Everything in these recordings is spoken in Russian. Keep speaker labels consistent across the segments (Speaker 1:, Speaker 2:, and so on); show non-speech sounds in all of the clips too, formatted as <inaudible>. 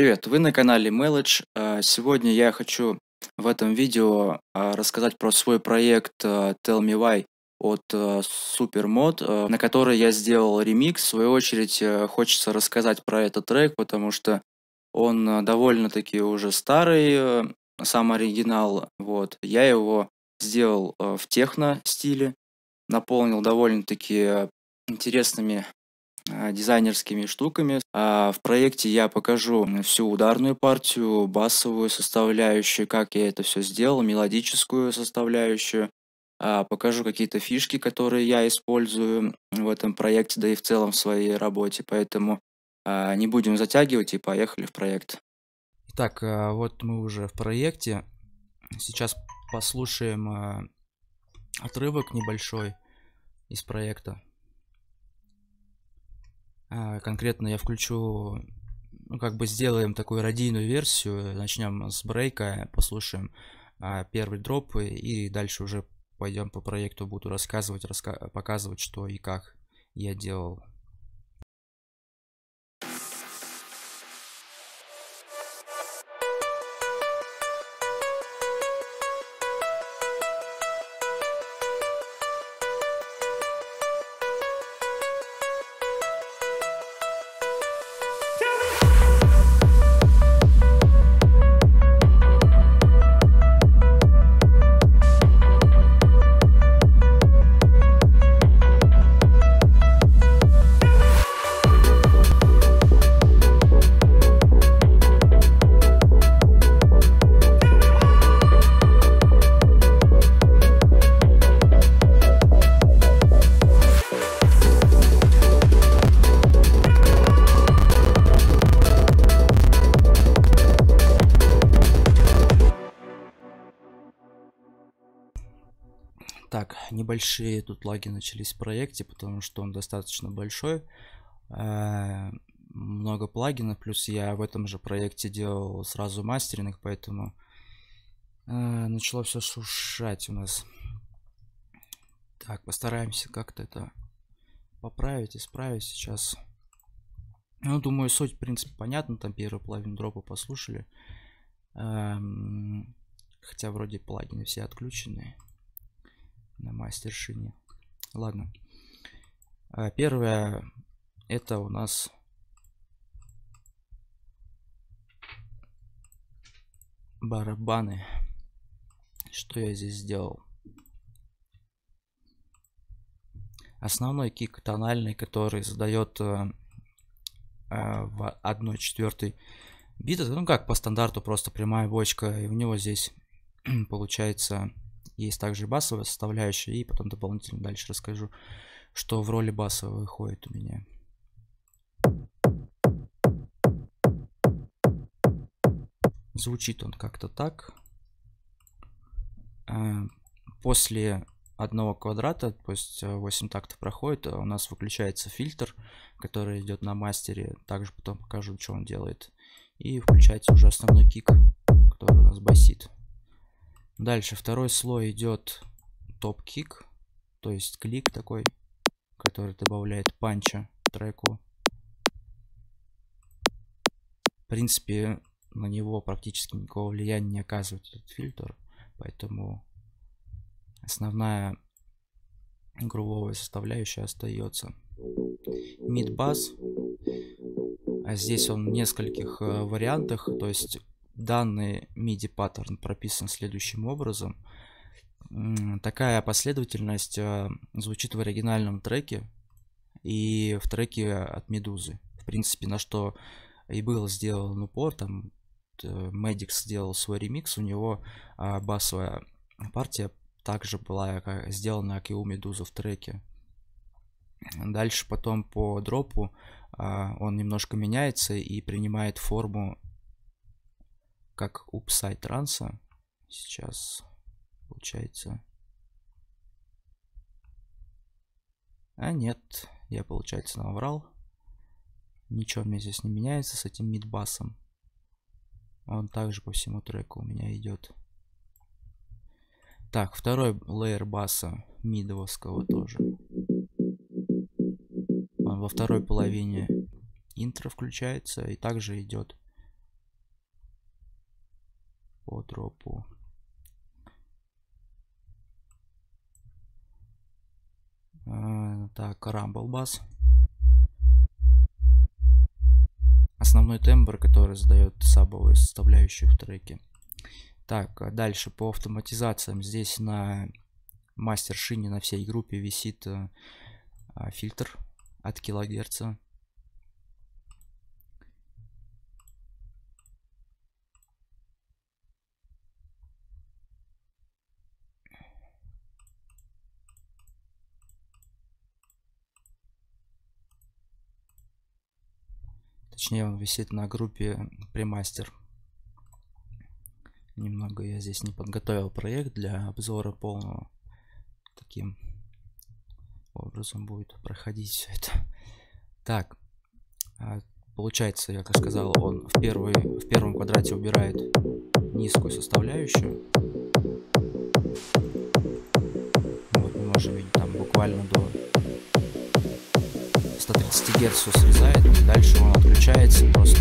Speaker 1: Привет, вы на канале Мелодж. Э, сегодня я хочу в этом видео э, рассказать про свой проект э, Tell Me Why от Supermod, на который я сделал ремикс. В свою очередь хочется рассказать про этот трек, потому что он довольно-таки уже старый, сам оригинал. Вот. Я его сделал в техно-стиле, наполнил довольно-таки интересными а, дизайнерскими штуками. А, в проекте я покажу всю ударную партию, басовую составляющую, как я это все сделал, мелодическую составляющую. А, покажу какие-то фишки, которые я использую в этом проекте, да и в целом в своей работе. Поэтому не будем затягивать и поехали в проект. Итак, вот мы уже в проекте. Сейчас послушаем отрывок небольшой из проекта. А, конкретно я включу, ну, как бы сделаем такую радийную версию, начнем с брейка, послушаем а, первый дроп и дальше уже пойдем по проекту, буду рассказывать, раска показывать, что и как я делал. большие тут лаги начались в проекте, потому что он достаточно большой. Э, много плагинов, плюс я в этом же проекте делал сразу мастеринг, поэтому э, начало все шуршать у нас. Так, постараемся как-то это поправить, исправить сейчас. Ну, думаю, суть, в принципе, понятна. Там первую половину дропа послушали. Эм, хотя вроде плагины все отключенные на мастершине. Ладно. А, первое, это у нас... Барабаны. Что я здесь сделал? Основной кик тональный, который задает в э, э, в 1.4 Ну как, по стандарту просто прямая бочка. И у него здесь <clears throat> получается есть также басовая составляющая, и потом дополнительно дальше расскажу, что в роли басового выходит у меня. Звучит он как-то так. Э, после одного квадрата, то есть 8 э, тактов проходит, у нас выключается фильтр, который идет на мастере. Также потом покажу, что он делает. И включается уже основной кик, который у нас басит. Дальше второй слой идет топ-кик, то есть клик такой, который добавляет панча треку. В принципе, на него практически никакого влияния не оказывает этот фильтр, поэтому основная грубовая составляющая остается. Мидбас. А здесь он в нескольких э, вариантах, то есть данный MIDI паттерн прописан следующим образом. Такая последовательность э, звучит в оригинальном треке и в треке от Медузы. В принципе, на что и был сделан упор, там Мэддикс сделал свой ремикс, у него а, басовая партия также была сделана, как и у Медузы в треке. Дальше потом по дропу а, он немножко меняется и принимает форму как у Psytrance. Сейчас получается... А нет, я, получается, наврал. Ничего у меня здесь не меняется с этим мидбасом. Он также по всему треку у меня идет. Так, второй лейер баса мидовского тоже. Он во второй половине интро включается и также идет по тропу э, Так, рамблбас Основной тембр, который задает сабовую составляющую в треке. Так, а дальше по автоматизациям. Здесь на мастер-шине на всей группе висит э, фильтр от килогерца Точнее, он висит на группе премастер. Немного я здесь не подготовил проект для обзора полного. Таким образом будет проходить все это. Так, а, получается, я как сказал, он в, первый, в первом квадрате убирает низкую составляющую. Вот мы можем видеть там буквально до 130 Гц срезает, и дальше он отключается просто.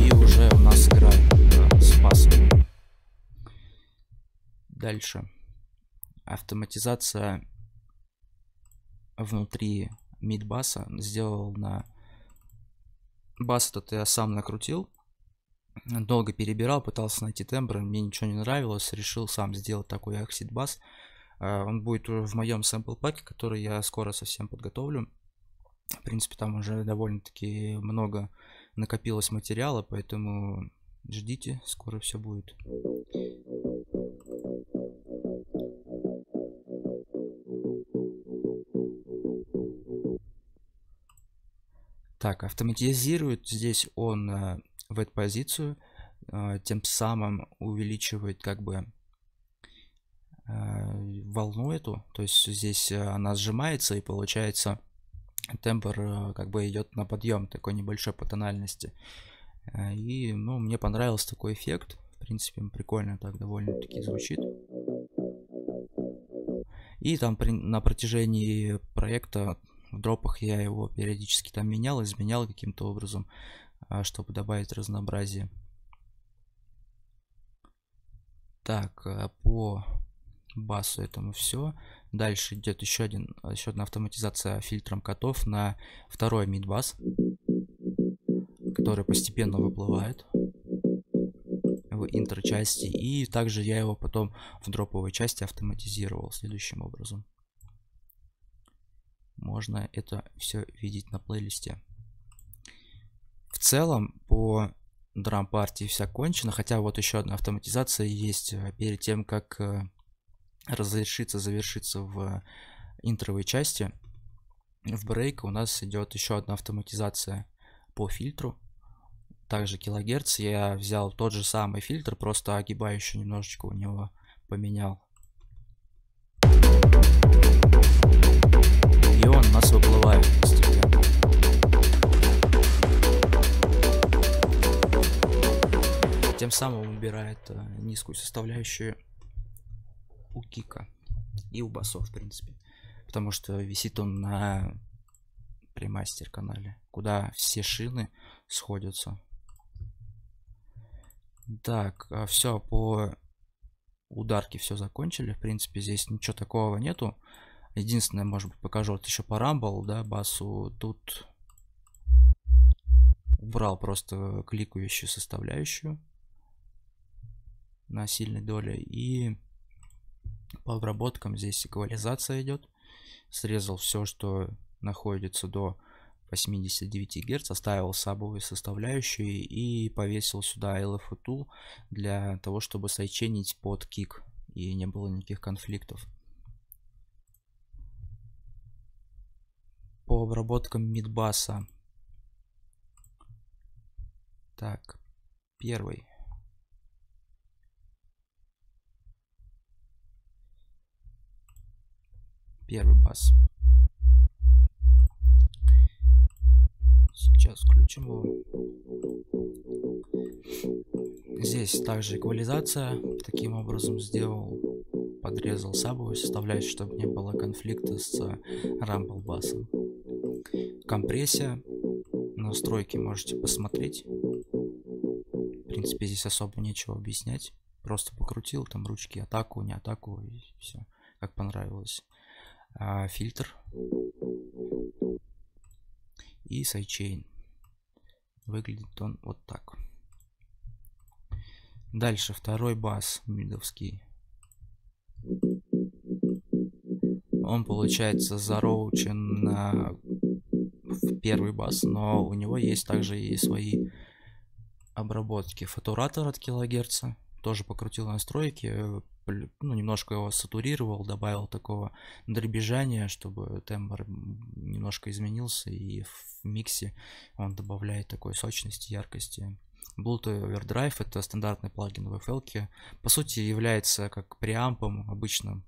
Speaker 1: И уже у нас игра спас. Дальше. Автоматизация внутри мидбаса сделал на бас этот я сам накрутил, долго перебирал, пытался найти тембры, мне ничего не нравилось, решил сам сделать такой аксид бас. Он будет в моем сэмпл паке, который я скоро совсем подготовлю. В принципе, там уже довольно-таки много накопилось материала, поэтому ждите, скоро все будет. Так, автоматизирует здесь он э, в позицию, э, тем самым увеличивает как бы э, волну эту, то есть здесь э, она сжимается и получается тембр э, как бы идет на подъем такой небольшой по тональности. Э, и, ну, мне понравился такой эффект. В принципе, прикольно так довольно-таки звучит. И там при, на протяжении проекта в дропах я его периодически там менял, изменял каким-то образом, а, чтобы добавить разнообразие. Так, а, по басу этому все. Дальше идет еще, один, еще одна автоматизация фильтром котов на второй мидбас, который постепенно выплывает в интер части. И также я его потом в дроповой части автоматизировал следующим образом. Можно это все видеть на плейлисте. В целом, по драм-партии вся кончена, хотя вот еще одна автоматизация есть а, перед тем, как э, разрешиться, завершиться в интровой части. В брейк у нас идет еще одна автоматизация по фильтру, также килогерц. Я взял тот же самый фильтр, просто огибающий немножечко у него поменял миллион нас выплывают постепенно. Тем самым убирает э, низкую составляющую у Кика и у басов, в принципе. Потому что висит он на премастер канале, куда все шины сходятся. Так, а все, по ударке все закончили. В принципе, здесь ничего такого нету. Единственное, может быть, покажу, вот еще по Rumble, да, басу, тут убрал просто кликающую составляющую на сильной доле. И по обработкам здесь эквализация идет. Срезал все, что находится до 89 Гц, оставил сабовые составляющие и повесил сюда LFO Tool для того, чтобы сочинить под кик и не было никаких конфликтов. по обработкам мидбаса. Так, первый. Первый бас. Сейчас включим его. Здесь также эквализация. Таким образом сделал, подрезал сабовую составляющую, чтобы не было конфликта с Рамблбасом. Э, Компрессия. Настройки можете посмотреть. В принципе, здесь особо нечего объяснять. Просто покрутил там ручки, атаку, не атаку и все, как понравилось. А, фильтр. И сайчейн. Выглядит он вот так. Дальше второй бас мидовский. Он получается зароучен в первый бас, но у него есть также и свои обработки. Фатуратор от килогерца. Тоже покрутил настройки, ну, немножко его сатурировал, добавил такого дребезжания, чтобы тембр немножко изменился, и в миксе он добавляет такой сочности, яркости. Bluetooth Overdrive — это стандартный плагин в FL, по сути является как преампом обычным,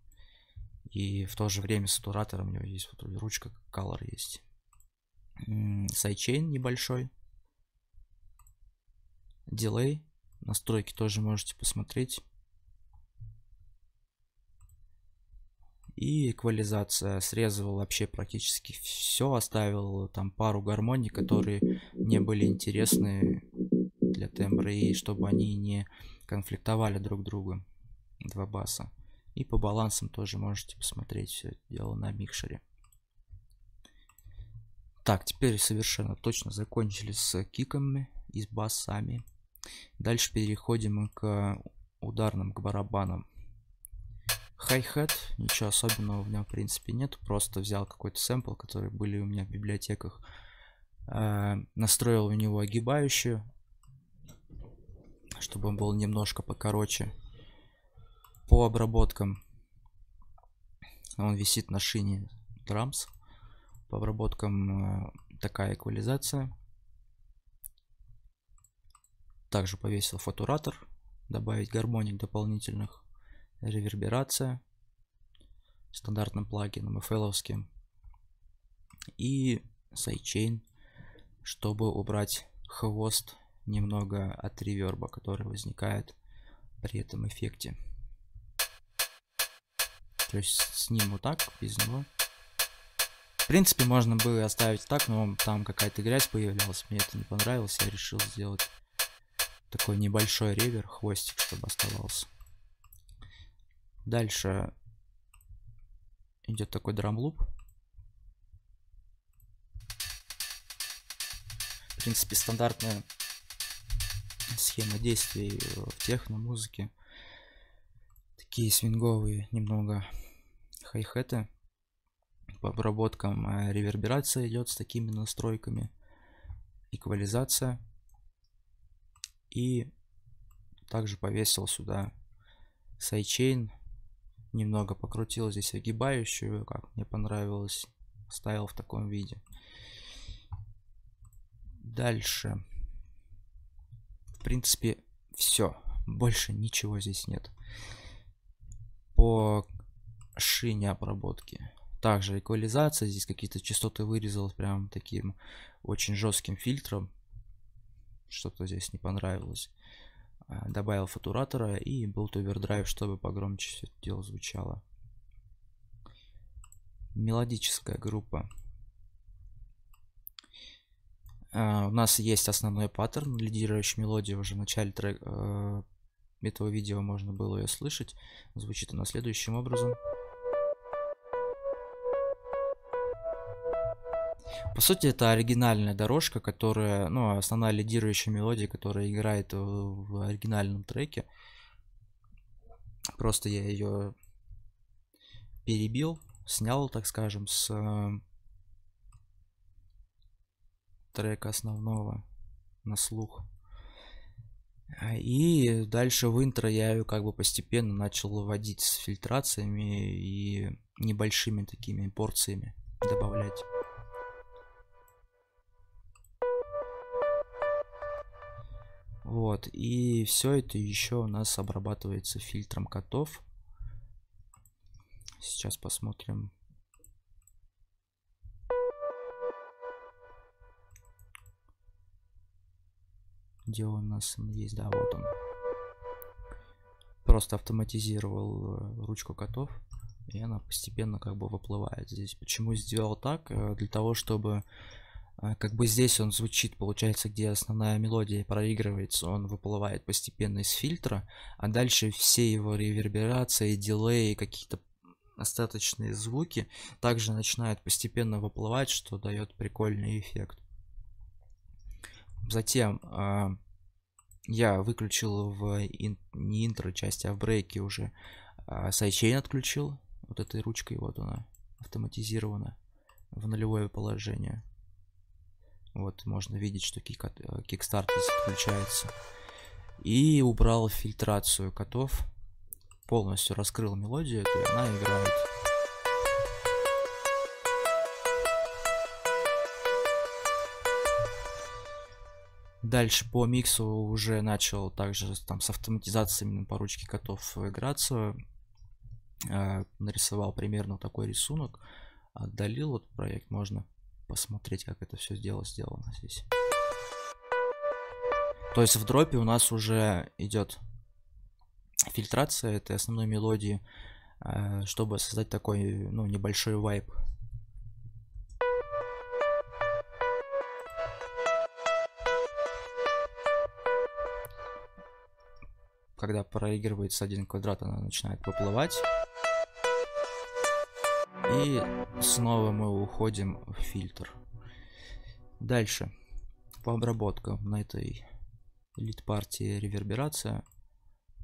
Speaker 1: и в то же время сатуратором у него есть вот ручка Color есть. Сайчейн небольшой. Дилей. Настройки тоже можете посмотреть. и эквализация. Срезал вообще практически все, оставил там пару гармоний, которые мне были интересны для тембра, и чтобы они не конфликтовали друг друга, два баса. И по балансам тоже можете посмотреть все это дело на микшере. Так, теперь совершенно точно закончили с киками и с басами. Дальше переходим к ударным, к барабанам. Хай-хет, ничего особенного в нем в принципе нет, просто взял какой-то сэмпл, который были у меня в библиотеках, э, настроил у него огибающую, чтобы он был немножко покороче. По обработкам он висит на шине Drums. По обработкам э, такая эквализация. Также повесил фатуратор, добавить гармоник дополнительных, реверберация стандартным плагином fl и сайдчейн, чтобы убрать хвост немного от реверба, который возникает при этом эффекте. То есть с ним вот так, без него. В принципе, можно было оставить так, но там какая-то грязь появлялась, мне это не понравилось, я решил сделать такой небольшой ревер, хвостик, чтобы оставался. Дальше идет такой драмлуп. В принципе, стандартная схема действий э, в техно музыке. Такие свинговые немного хай-хеты. По обработкам э, реверберация идет с такими настройками. Эквализация. И также повесил сюда сайчейн. Немного покрутил здесь огибающую, как мне понравилось. Ставил в таком виде. Дальше принципе, все. Больше ничего здесь нет. По шине обработки. Также эквализация. Здесь какие-то частоты вырезал прям таким очень жестким фильтром. Что-то здесь не понравилось. А, добавил фатуратора и был овердрайв, чтобы погромче все это дело звучало. Мелодическая группа. А, у нас есть основной паттерн, лидирующая мелодия уже в начале трека, этого видео можно было ее слышать. Звучит она следующим образом. По сути, это оригинальная дорожка, которая, ну, основная лидирующая мелодия, которая играет в оригинальном треке. Просто я ее перебил, снял, так скажем, с трека основного на слух. А, и дальше в интро я ее как бы постепенно начал вводить с фильтрациями и небольшими такими порциями добавлять. Вот, и все это еще у нас обрабатывается фильтром котов. Сейчас посмотрим, где у нас есть, да, вот он. Просто автоматизировал э, ручку котов, и она постепенно как бы выплывает здесь. Почему сделал так? Э, для того, чтобы э, как бы здесь он звучит, получается, где основная мелодия проигрывается, он выплывает постепенно из фильтра, а дальше все его реверберации, дилеи, какие-то остаточные звуки также начинают постепенно выплывать, что дает прикольный эффект. Затем э, я выключил в ин, не интро части, а в брейке уже э, а, сайчейн отключил вот этой ручкой, вот она автоматизирована в нулевое положение. Вот, можно видеть, что а, кикстарт включается. И убрал фильтрацию котов. Полностью раскрыл мелодию, и она играет. Дальше по миксу уже начал также там с автоматизацией именно по ручке котов играться. Э, нарисовал примерно такой рисунок. Отдалил вот проект, можно посмотреть, как это все дело сделано здесь. То есть в дропе у нас уже идет фильтрация этой основной мелодии, э, чтобы создать такой ну, небольшой вайп когда проигрывается один квадрат, она начинает поплывать. И снова мы уходим в фильтр. Дальше. По обработкам на этой лид-партии реверберация.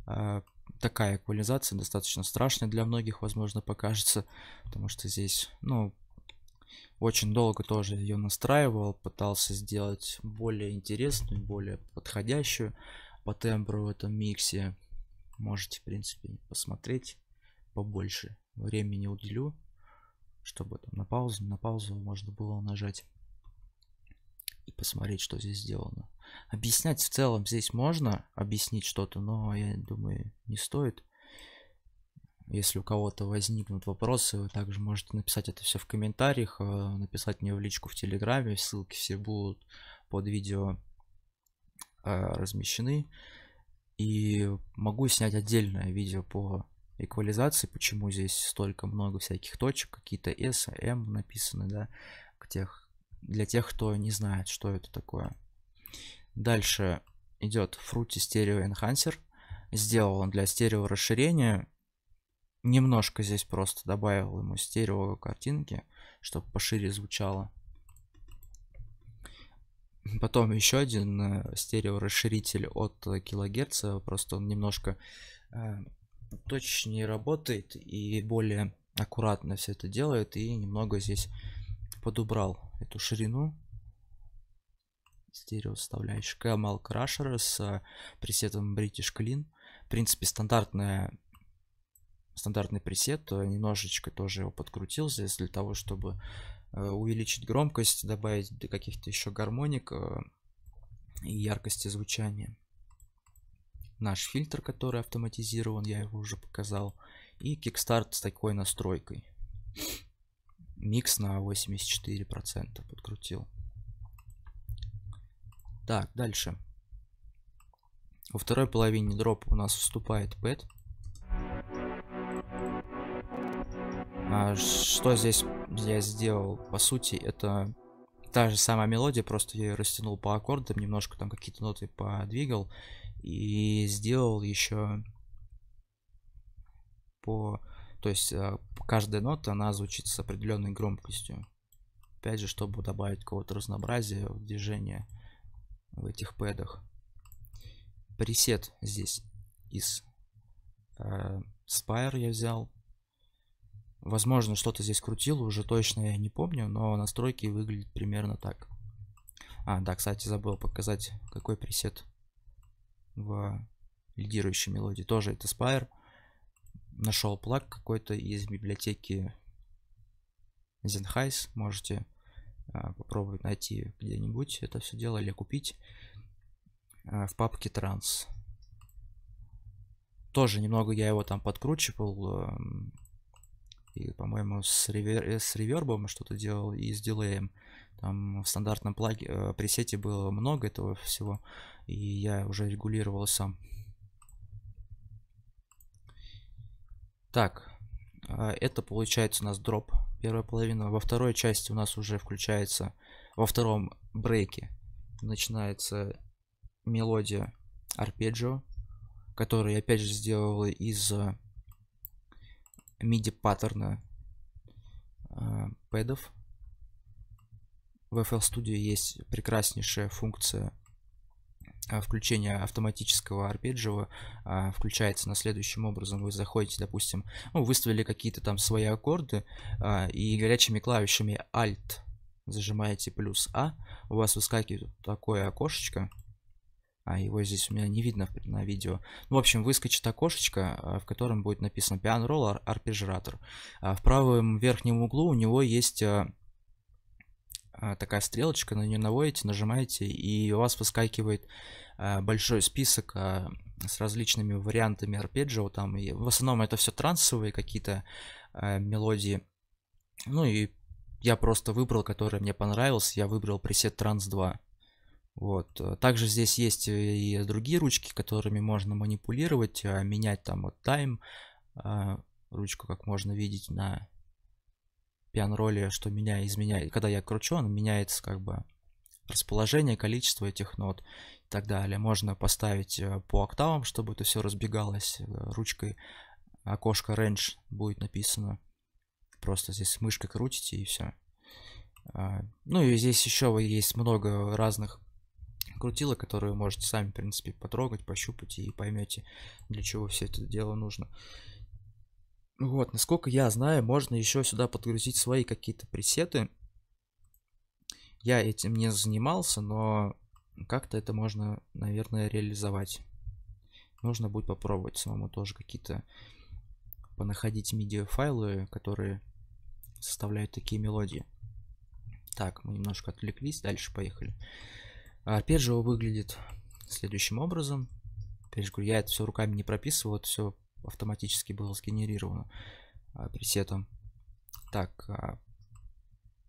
Speaker 1: А, такая эквализация достаточно страшная для многих, возможно, покажется, потому что здесь, ну, очень долго тоже ее настраивал, пытался сделать более интересную, более подходящую по тембру в этом миксе. Можете, в принципе, посмотреть побольше. Времени уделю, чтобы там на паузу, на паузу можно было нажать и посмотреть, что здесь сделано. Объяснять в целом здесь можно, объяснить что-то, но я думаю, не стоит. Если у кого-то возникнут вопросы, вы также можете написать это все в комментариях, э, написать мне в личку в Телеграме, ссылки все будут под видео Э, размещены. И могу снять отдельное видео по эквализации, почему здесь столько много всяких точек, какие-то S, M написаны, да, тех, для тех, кто не знает, что это такое. Дальше идет Fruity Stereo Enhancer. Сделал он для стерео расширения. Немножко здесь просто добавил ему стерео картинки, чтобы пошире звучало. Потом еще один э, стереорасширитель от килогерц, просто он немножко э, точнее работает и более аккуратно все это делает и немного здесь подубрал эту ширину стереосоставляющая Kamal Crusher с пресетом British Clean. В принципе, стандартная стандартный пресет, э, немножечко тоже его подкрутил здесь для того, чтобы Э, увеличить громкость, добавить каких-то еще гармоник э, и яркости звучания. Наш фильтр, который автоматизирован, я его уже показал. И кикстарт с такой настройкой. Микс на 84% подкрутил. Так, дальше. Во второй половине дропа у нас вступает пэт. А что здесь я сделал? По сути, это та же самая мелодия, просто я ее растянул по аккордам, немножко там какие-то ноты подвигал и сделал еще по... То есть а, каждая нота, она звучит с определенной громкостью. Опять же, чтобы добавить какого-то разнообразия в движение в этих пэдах. Пресет здесь из э, Spire я взял. Возможно, что-то здесь крутило, уже точно я не помню, но настройки выглядят примерно так. А, да, кстати, забыл показать, какой пресет в лидирующей мелодии. Тоже это Spire. Нашел плаг какой-то из библиотеки Zenhice. Можете а, попробовать найти где-нибудь это все дело или купить а, в папке транс. Тоже немного я его там подкручивал, и, по-моему, с, ревер... с ревербом что-то делал и с дилеем. Там в стандартном плаге, э, пресете было много этого всего, и я уже регулировал сам. Так, а, это получается у нас дроп, первая половина. Во второй части у нас уже включается, во втором брейке начинается мелодия арпеджио, которую я опять же сделал из э, MIDI паттерна э, пэдов. В FL Studio есть прекраснейшая функция э, включения автоматического арпеджио э, включается на следующим образом. Вы заходите, допустим, ну, выставили какие-то там свои аккорды и горячими клавишами Alt зажимаете плюс А, у вас выскакивает такое окошечко, а его здесь у меня не видно на видео. Ну, в общем, выскочит окошечко, а, в котором будет написано Piano Roll арпеджиратор. А в правом верхнем углу у него есть э, а, такая стрелочка, на нее наводите, нажимаете, и у вас выскакивает большой список с различными вариантами арпеджио. Там и в основном это все трансовые какие-то мелодии. Ну и я просто выбрал, который мне понравился, я выбрал пресет транс 2. Вот. Э, также здесь есть э, и другие ручки, которыми можно манипулировать, э, менять там вот тайм, ручку, как можно видеть на пианроле, что меня изменяет. Когда я кручу, он меняется как бы расположение, количество этих нот и так далее. Можно поставить по октавам, чтобы это все разбегалось ручкой. Окошко range будет написано. Просто здесь мышкой крутите и все. Ну и здесь еще есть много разных крутила, которую можете сами, в принципе, потрогать, пощупать и поймете, для чего все это дело нужно. Вот, насколько я знаю, можно еще сюда подгрузить свои какие-то пресеты. Я этим не занимался, но как-то это можно, наверное, реализовать. Нужно будет попробовать самому тоже какие-то понаходить медиафайлы, которые составляют такие мелодии. Так, мы немножко отвлеклись, дальше поехали. Uh, а Арпеджио выглядит следующим образом. Опять же говорю, я это все руками не прописывал, это все автоматически было сгенерировано а, пресетом. Так, а,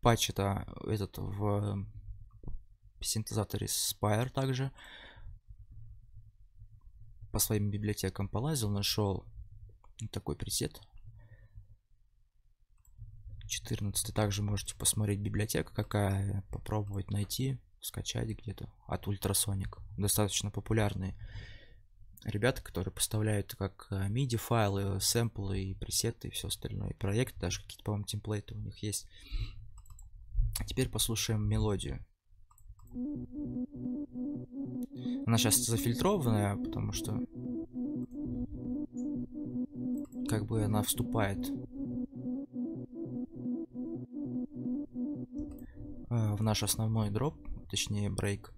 Speaker 1: патч это этот в синтезаторе Spire также. По своим библиотекам полазил, нашел такой пресет. 14 также можете посмотреть библиотека какая, попробовать найти скачать где-то от Ultrasonic. Достаточно популярные ребята, которые поставляют как э, MIDI файлы, сэмплы и пресеты и все остальное. И проект, даже какие-то, по-моему, темплейты у них есть. Теперь послушаем мелодию. Она сейчас зафильтрованная, потому что как бы она вступает э, в наш основной дроп точнее break.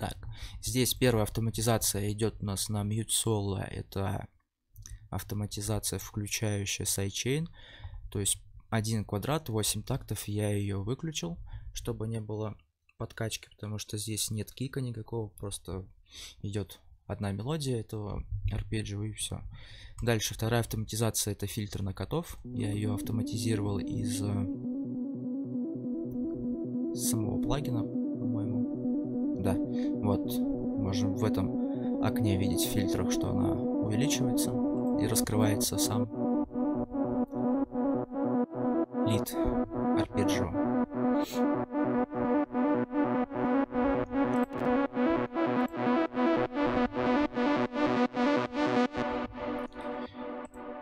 Speaker 1: Так, здесь первая автоматизация идет у нас на mute solo. Это автоматизация, включающая sidechain. То есть один квадрат, 8 тактов, я ее выключил, чтобы не было подкачки, потому что здесь нет кика никакого, просто идет одна мелодия этого арпеджио и все. Дальше вторая автоматизация это фильтр на котов. Я ее автоматизировал из э, самого плагина, по-моему. Да, вот, можем в этом окне видеть в фильтрах, что она увеличивается и раскрывается сам лид арпеджио.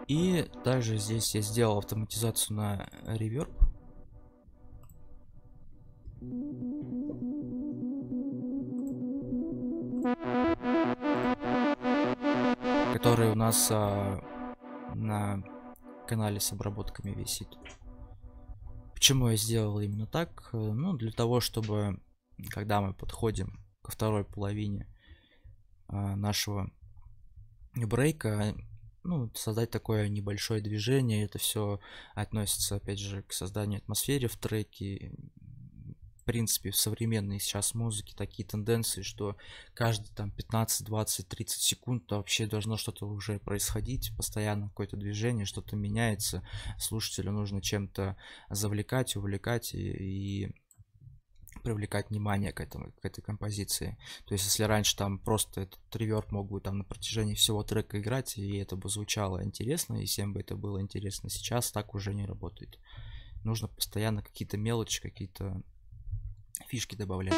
Speaker 1: И также здесь я сделал автоматизацию на реверб у нас а, на канале с обработками висит. Почему я сделал именно так? Э, ну, для того, чтобы, когда мы подходим ко второй половине а, нашего брейка, ну, создать такое небольшое движение. Это все относится, опять же, к созданию атмосферы в треке, в принципе, в современной сейчас музыке такие тенденции, что каждые там 15, 20, 30 секунд вообще должно что-то уже происходить, постоянно какое-то движение, что-то меняется, слушателю нужно чем-то завлекать, увлекать и, и привлекать внимание к, этому, к этой композиции. То есть, если раньше там просто этот реверб мог бы там на протяжении всего трека играть, и это бы звучало интересно, и всем бы это было интересно, сейчас так уже не работает. Нужно постоянно какие-то мелочи, какие-то фишки добавлять.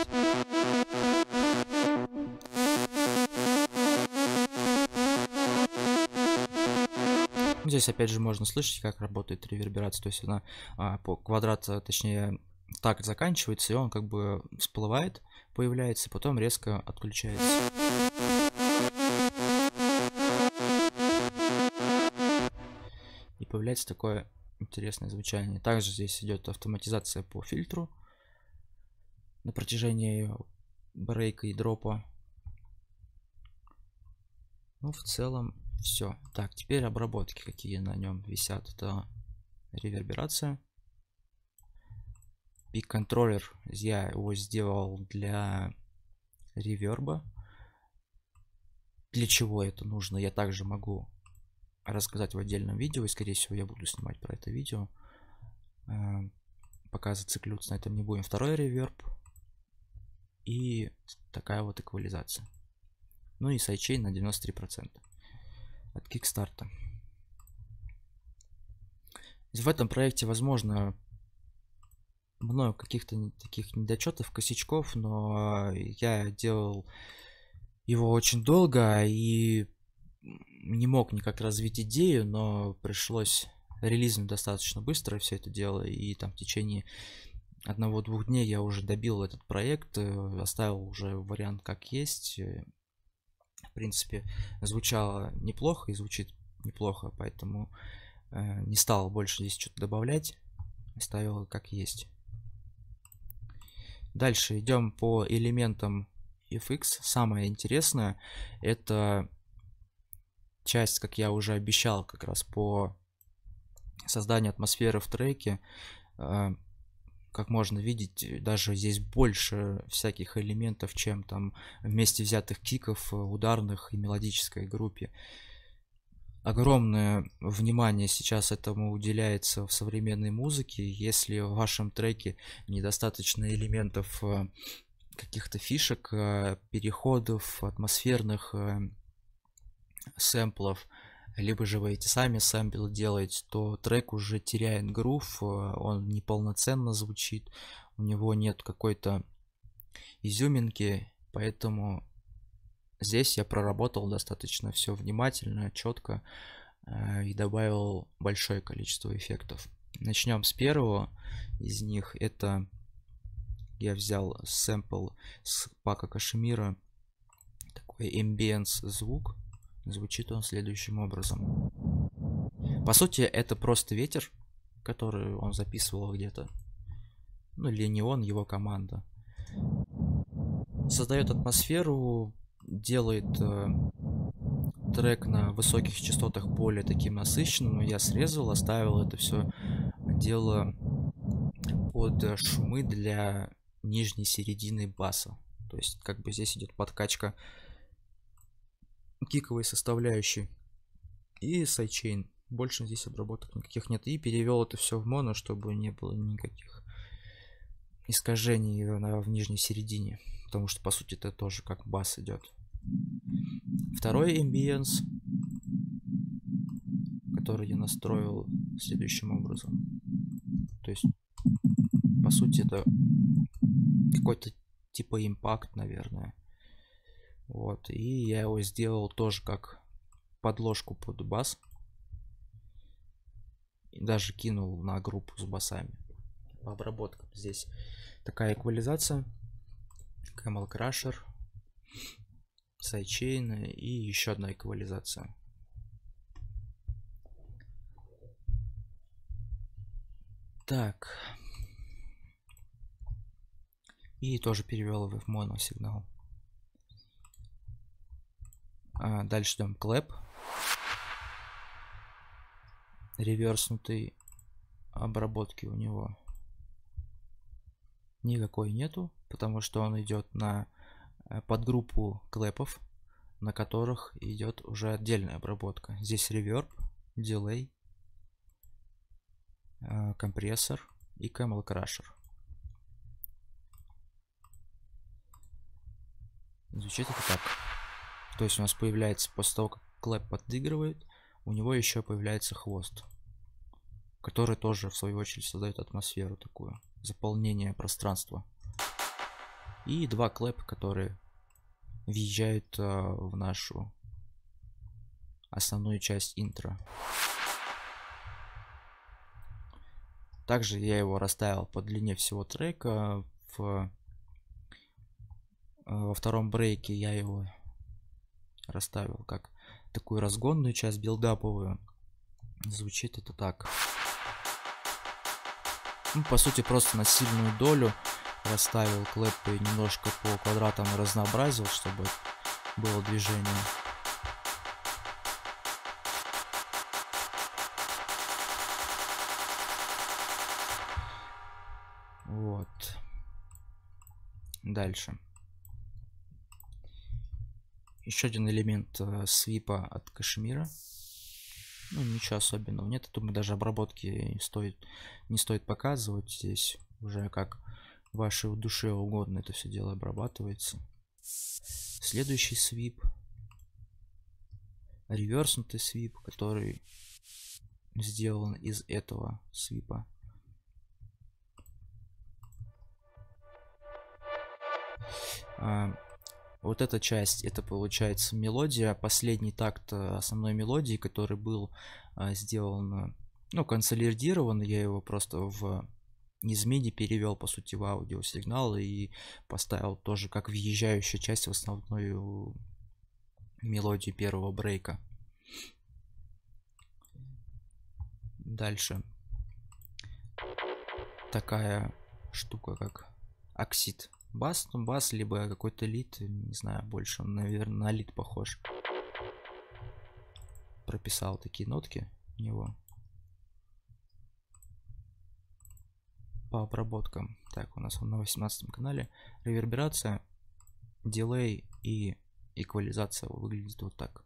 Speaker 1: Здесь опять же можно слышать, как работает реверберация, то есть она а, по квадрат, а, точнее, так заканчивается, и он как бы всплывает, появляется, потом резко отключается. И появляется такое интересное звучание. Также здесь идет автоматизация по фильтру на протяжении брейка и дропа. Ну, в целом, все. Так, теперь обработки, какие на нем висят. Это реверберация. Пик контроллер. Я его сделал для реверба. Для чего это нужно, я также могу рассказать в отдельном видео. И, скорее всего, я буду снимать про это видео. Э, пока зациклюсь на этом не будем. Второй реверб и такая вот эквализация. Ну и сайчейн на 93% от Кикстарта. В этом проекте, возможно, много каких-то таких недочетов, косячков, но а, я делал его очень долго и не мог никак развить идею, но пришлось релизнуть достаточно быстро все это дело, и там в течение одного-двух дней я уже добил этот проект, э, оставил уже вариант как есть. Э, в принципе, звучало неплохо и звучит неплохо, поэтому э, не стал больше здесь что-то добавлять, оставил как есть. Дальше идем по элементам FX. Самое интересное это часть, как я уже обещал, как раз по созданию атмосферы в треке как можно видеть, э, даже здесь больше всяких элементов, чем там вместе взятых киков, э, ударных и мелодической группе. Огромное внимание сейчас этому уделяется в современной музыке. Если в вашем треке недостаточно элементов э, каких-то фишек, переходов, атмосферных сэмплов, либо же вы эти сами сэмпл делаете, то трек уже теряет грув, э, он неполноценно звучит, у него нет какой-то изюминки, поэтому здесь я проработал достаточно все внимательно, четко э, и добавил большое количество эффектов. Начнем с первого из них. Это я взял сэмпл с пака Кашемира, такой эмбиенс звук Звучит он следующим образом. По сути, это просто ветер, который он записывал где-то. Ну, или не он, его команда. Создает атмосферу, делает э, трек на высоких частотах более таким насыщенным. Но ну, Я срезал, оставил это все дело под шумы для нижней середины баса. То есть как бы здесь идет подкачка гиковой составляющие И сайчейн. Больше здесь обработок никаких нет. И перевел это все в моно, чтобы не было никаких искажений в нижней середине. Потому что, по сути, это тоже как бас идет. Второй эмбиенс, который я настроил следующим образом. То есть, по сути, это какой-то типа импакт, наверное. Вот, и я его сделал тоже как подложку под бас. И даже кинул на группу с басами. По обработкам здесь такая эквализация. Camel Crusher, Sidechain и еще одна эквализация. Так. И тоже перевел в моносигнал. сигнал. А, дальше ждем клэп. Реверснутой обработки у него никакой нету, потому что он идет на э, подгруппу клэпов, на которых идет уже отдельная обработка. Здесь реверб, дилей, э, компрессор и camel crusher. Звучит это так. То есть у нас появляется, после того, как клэп подыгрывает, у него еще появляется хвост, который тоже, в свою очередь, создает атмосферу такую, заполнение пространства. И два клэпа, которые въезжают э, в нашу основную часть интро. Также я его расставил по длине всего трека. В, э, во втором брейке я его расставил как такую разгонную часть билдаповую. Звучит это так. Ну, по сути, просто на сильную долю расставил клэпы немножко по квадратам разнообразил, чтобы было движение. Вот. Дальше. Еще один элемент э, свипа от кашемира. Ну, ничего особенного нет. Тут мы даже обработки стоит, не стоит показывать. Здесь уже как вашей душе угодно это все дело обрабатывается. Следующий свип. Реверснутый свип, который сделан из этого свипа. А, вот эта часть, это получается мелодия, последний такт э, основной мелодии, который был э, сделан, ну, консолидирован, я его просто в из перевел, по сути, в аудиосигнал и поставил тоже как въезжающая часть в основную мелодию первого брейка. Дальше. Такая штука, как оксид. Бас, ну бас, либо какой-то лид, не знаю, больше он, наверное, на лид похож. Прописал такие нотки у него. По обработкам. Так, у нас он на 18 канале. Реверберация, дилей и эквализация выглядит вот так.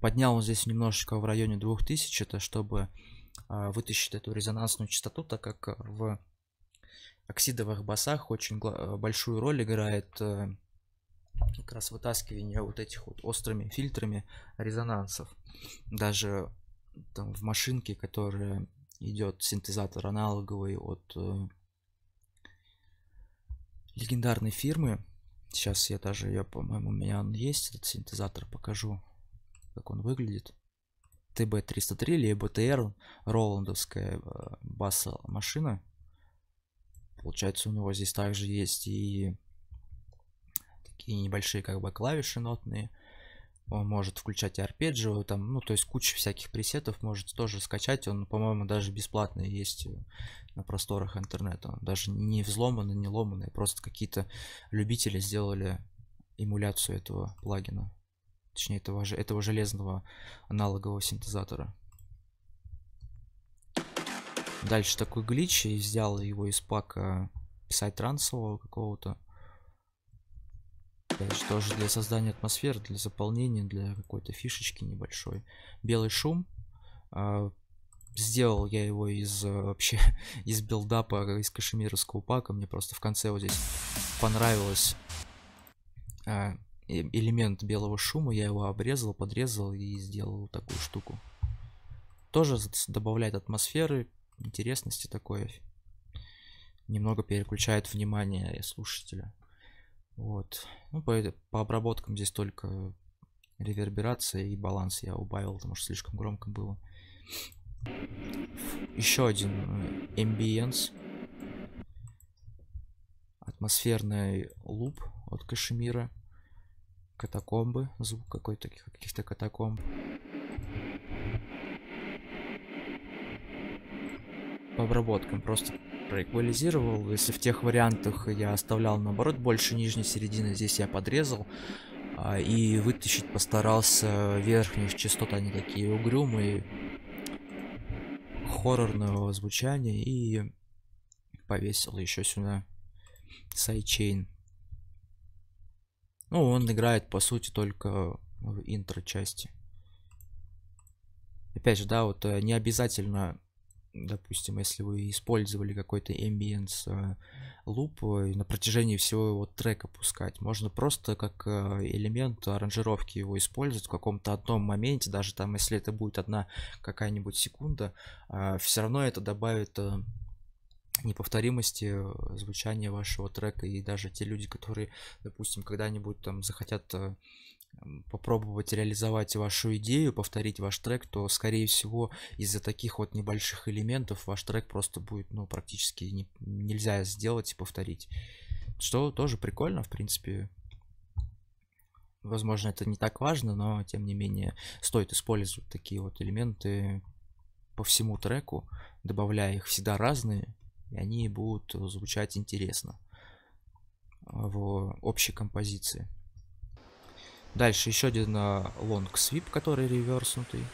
Speaker 1: Поднял он здесь немножечко в районе 2000, это чтобы э, вытащить эту резонансную частоту, так как а, в оксидовых басах очень э, большую роль играет э, как раз вытаскивание вот этих вот острыми фильтрами резонансов. Даже там в машинке, которая идет синтезатор аналоговый от э, легендарной фирмы. Сейчас я даже, я, по-моему, у меня он есть, этот синтезатор, покажу, как он выглядит. ТБ-303 или БТР, Роландовская э, баса-машина. Получается, у него здесь также есть и такие небольшие как бы клавиши нотные. Он может включать и арпеджио, там, ну, то есть куча всяких пресетов может тоже скачать. Он, по-моему, даже бесплатный есть э, на просторах интернета. Он даже не взломанный, не ломанный. А просто какие-то любители сделали эмуляцию этого плагина. Точнее, этого, этого железного аналогового синтезатора дальше такой глич и взял его из пака писать трансового какого-то. Опять тоже для создания атмосферы, для заполнения, для какой-то фишечки небольшой. Белый шум. А, сделал я его из э, вообще <laughs> из билдапа, из кашемировского пака. Мне просто в конце вот здесь понравилось а, элемент белого шума, я его обрезал, подрезал и сделал такую штуку. Тоже добавляет атмосферы, интересности такой, немного переключает внимание слушателя. Вот. Ну, по, по обработкам здесь только реверберация и баланс я убавил, потому что слишком громко было. Еще один эмбиенс. Атмосферный луп от Кашемира. Катакомбы. Звук какой-то, каких-то катакомб. по обработкам просто проэквализировал. Если в тех вариантах я оставлял наоборот больше нижней середины, здесь я подрезал а, и вытащить постарался верхних частот, они такие угрюмые, хоррорного звучания и повесил еще сюда сайчейн. Ну, он играет по сути только в интро части. Опять же, да, вот э, не обязательно допустим, если вы использовали какой-то ambience э, луп э, на протяжении всего его трека пускать. Можно просто как э, элемент аранжировки его использовать в каком-то одном моменте, даже там, если это будет одна какая-нибудь секунда, а, все равно это добавит неповторимости звучания вашего трека и даже те люди, которые, допустим, когда-нибудь там захотят попробовать реализовать вашу идею, повторить ваш трек, то, скорее всего, из-за таких вот небольших элементов ваш трек просто будет, ну, практически не, нельзя сделать и повторить. Что тоже прикольно, в принципе. Возможно, это не так важно, но, тем не менее, стоит использовать такие вот элементы по всему треку, добавляя их всегда разные, и они будут звучать интересно в общей композиции. Дальше еще один а, лонг свип, который реверснутый.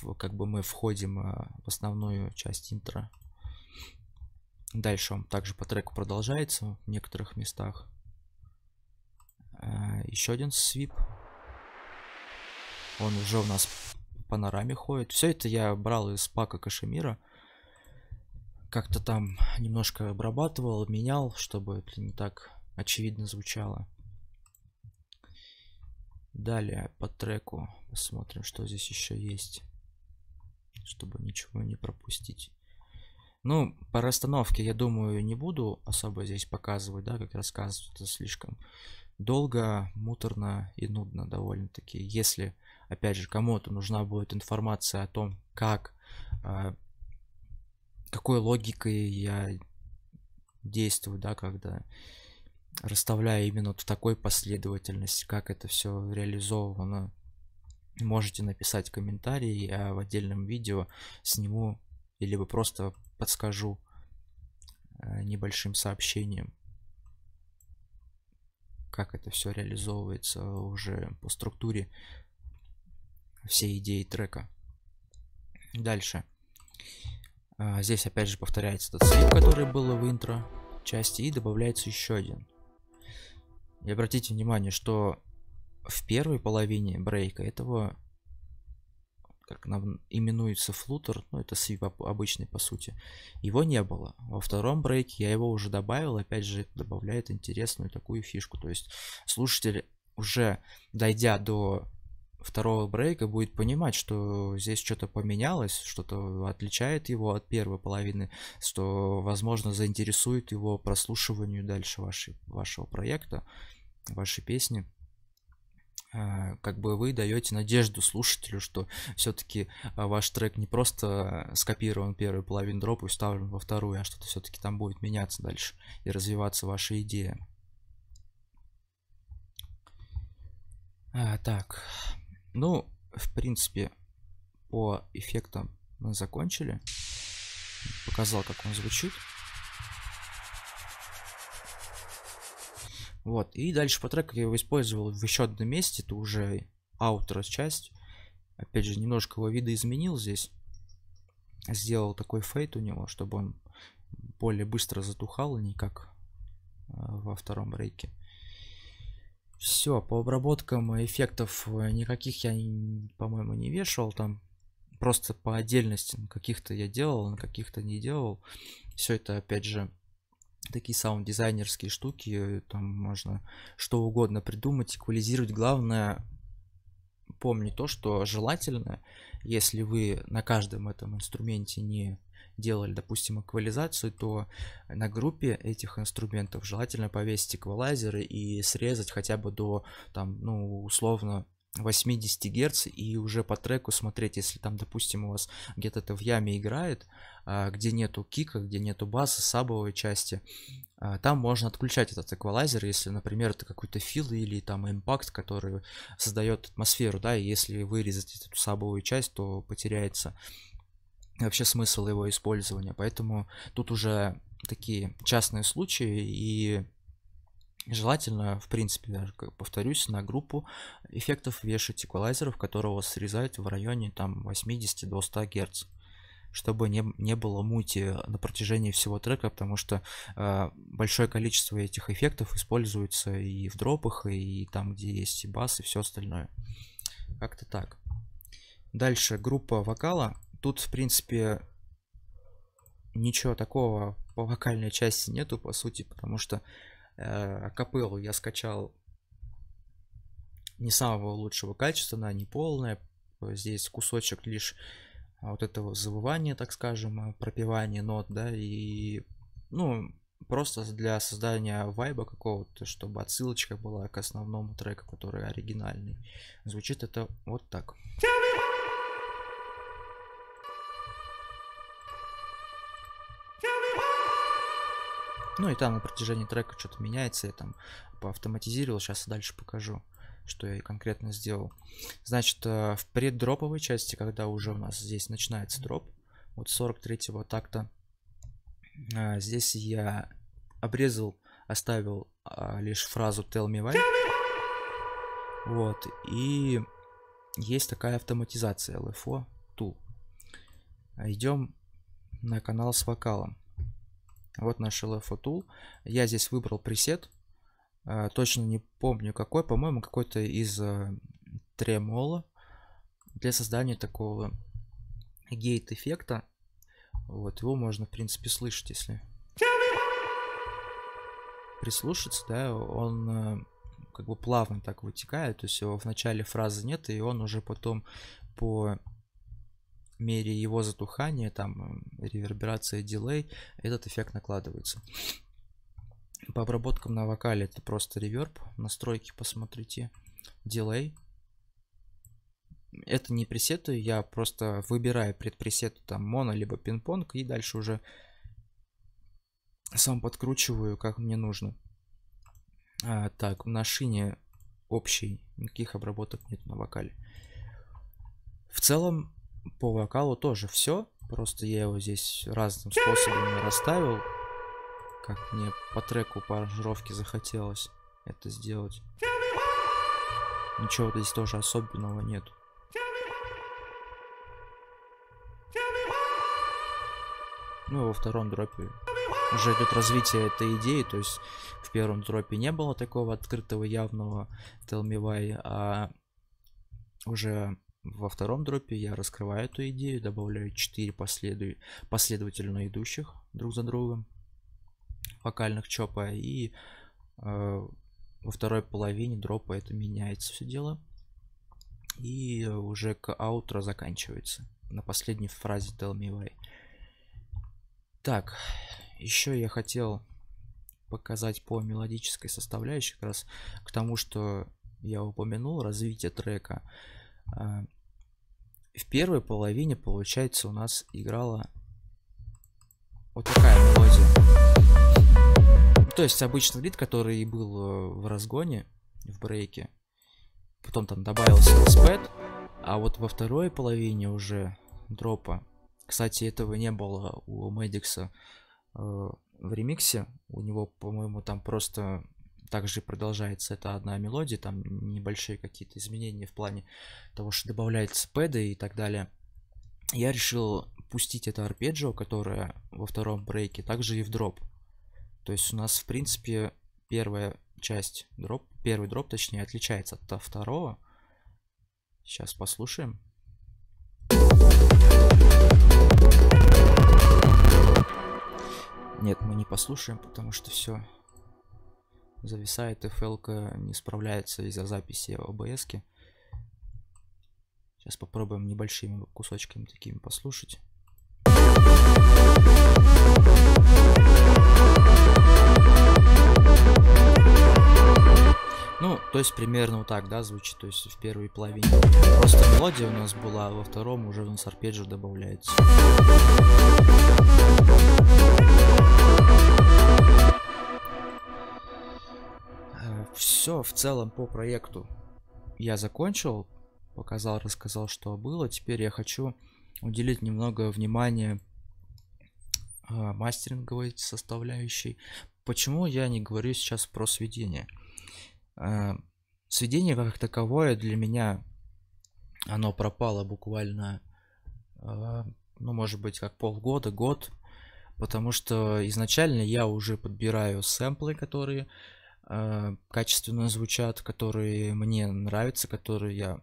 Speaker 1: В, как бы мы входим а, в основную часть интро. Дальше он также по треку продолжается в некоторых местах. А, еще один свип. Он уже у нас по панораме ходит. Все это я брал из пака Кашемира. Как-то там немножко обрабатывал, менял, чтобы это не так очевидно звучало. Далее по треку посмотрим, что здесь еще есть, чтобы ничего не пропустить. Ну, по расстановке, я думаю, не буду особо здесь показывать, да, как рассказывать, это слишком долго, муторно и нудно довольно-таки. Если, опять же, кому-то нужна будет информация о том, как, а, какой логикой я действую, да, когда расставляя именно в такой последовательности, как это все реализовано. Можете написать комментарий, я в отдельном видео сниму или бы просто подскажу э, небольшим сообщением, как это все реализовывается уже по структуре всей идеи трека. Дальше. А, здесь опять же повторяется этот слив, который был в интро части, и добавляется еще один. И обратите внимание, что в первой половине брейка этого, как нам именуется флутер, ну это свип обычный по сути, его не было. Во втором брейке я его уже добавил, опять же добавляет интересную такую фишку. То есть слушатель уже дойдя до второго брейка будет понимать, что здесь что-то поменялось, что-то отличает его от первой половины, что, возможно, заинтересует его прослушиванию дальше вашей, вашего проекта, вашей песни. А, как бы вы даете надежду слушателю, что все-таки а, ваш трек не просто скопирован первую половину дропа и вставлен во вторую, а что-то все-таки там будет меняться дальше и развиваться ваша идея. А, так, ну, в принципе, по эффектам мы закончили. Показал, как он звучит. Вот, и дальше по треку я его использовал в еще одном месте, это уже аутро часть. Опять же, немножко его вида изменил здесь. Сделал такой фейт у него, чтобы он более быстро затухал, а не как э, во втором рейке. Все, по обработкам эффектов э, никаких я, по-моему, не вешал там. Просто по отдельности. Каких-то я делал, каких-то не делал. Все это, опять же, такие саунд-дизайнерские штуки. Э, там можно что угодно придумать, эквализировать. Главное, помни то, что желательно, если вы на каждом этом инструменте не делали, допустим, эквализацию, то на группе этих инструментов желательно повесить эквалайзеры и срезать хотя бы до, там, ну, условно, 80 Гц и уже по треку смотреть, если там, допустим, у вас где-то это в яме играет, а, где нету кика, где нету баса, сабовой части, а, там можно отключать этот эквалайзер, если, например, это какой-то фил или там импакт, который создает атмосферу, да, и если вырезать эту сабовую часть, то потеряется вообще смысл его использования. Поэтому тут уже такие частные случаи и Желательно, в принципе, даже, как повторюсь, на группу эффектов вешать эквалайзеров, которого срезать в районе там 80-100 Гц чтобы не, не было мути на протяжении всего трека, потому что э, большое количество этих эффектов используется и в дропах, и, и там, где есть и бас, и все остальное. Как-то так. Дальше группа вокала. Тут, в принципе, ничего такого по вокальной части нету, по сути, потому что э, акапеллу я скачал не самого лучшего качества, она не полная. Здесь кусочек лишь а, вот этого завывания, так скажем, а, пропивания нот, да, и, ну, просто для создания вайба какого-то, чтобы отсылочка была к основному треку, который оригинальный. Звучит это вот так. Ну и там на протяжении трека что-то меняется, я там поавтоматизировал, сейчас дальше покажу что я конкретно сделал. Значит, э, в преддроповой части, когда уже у нас здесь начинается дроп, вот 43-го такта, э, здесь я обрезал, оставил э, лишь фразу tell me why. Вот, и есть такая автоматизация LFO Tool. Идем на канал с вокалом. Вот наш LFO Tool. Я здесь выбрал пресет. А, точно не помню какой. По-моему, какой-то из а, тремола для создания такого гейт-эффекта. Вот, его можно, в принципе, слышать, если прислушаться, да, он а, как бы плавно так вытекает, то есть его в начале фразы нет, и он уже потом по мере его затухания, там реверберация, дилей, этот эффект накладывается. По обработкам на вокале это просто реверб. Настройки посмотрите. Дилей. Это не пресеты, я просто выбираю предпресеты там моно либо пинг-понг и дальше уже сам подкручиваю, как мне нужно. А, так, на шине общий, никаких обработок нет на вокале. В целом, по вокалу тоже все. Просто я его здесь разным способом расставил. Как мне по треку по аранжировке захотелось это сделать. Ничего здесь тоже особенного нет. Ну, во втором дропе уже идет развитие этой идеи, то есть в первом дропе не было такого открытого явного Tell Me Why, а уже во втором дропе я раскрываю эту идею, добавляю 4 последу... последовательно идущих друг за другом вокальных чопа, и э, во второй половине дропа это меняется все дело, и уже к аутро заканчивается на последней фразе Tell Me Why. Так, еще я хотел показать по мелодической составляющей, как раз к тому, что я упомянул, развитие трека. Э, а, в первой половине, получается, у нас играла вот такая мелодия. То есть обычный бит, который был э, в разгоне, в брейке. Потом там добавился спэт. А вот во второй половине уже дропа. Кстати, этого не было у Мэдикса э, в ремиксе. У него, по-моему, там просто также продолжается эта одна мелодия, там небольшие какие-то изменения в плане того, что добавляются пэды и так далее. Я решил пустить это арпеджио, которое во втором брейке, также и в дроп. То есть у нас, в принципе, первая часть дроп, первый дроп, точнее, отличается от второго. Сейчас послушаем. Нет, мы не послушаем, потому что все зависает, FL э, не справляется из-за записи обс -ки. Сейчас попробуем небольшими кусочками такими послушать. Ну, то есть примерно вот так, да, звучит, то есть в первой половине просто мелодия у нас была, а во втором уже у нас арпеджио добавляется. все в целом по проекту. Я закончил, показал, рассказал, что было. Теперь я хочу уделить немного внимания а, мастеринговой составляющей. Почему я не говорю сейчас про сведение? А, сведение как таковое для меня, оно пропало буквально, а, ну, может быть, как полгода, год, потому что изначально я уже подбираю сэмплы, которые а, качественно звучат, которые мне нравятся, которые я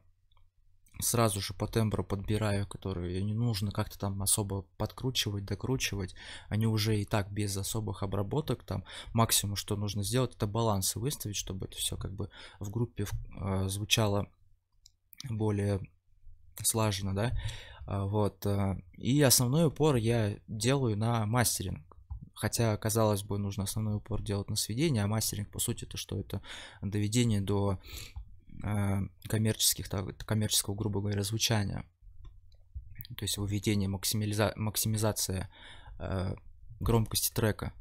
Speaker 1: сразу же по тембру подбираю, которые не нужно как-то там особо подкручивать, докручивать. Они уже и так без особых обработок. Там максимум, что нужно сделать, это балансы выставить, чтобы это все как бы в группе а, звучало более слаженно, да. А, вот. И основной упор я делаю на мастеринг. Хотя, казалось бы, нужно основной упор делать на сведение, а мастеринг, по сути, это что это доведение до э, коммерческих, так, коммерческого, грубо говоря, звучания. То есть выведение, максимализа... максимизация э, громкости трека.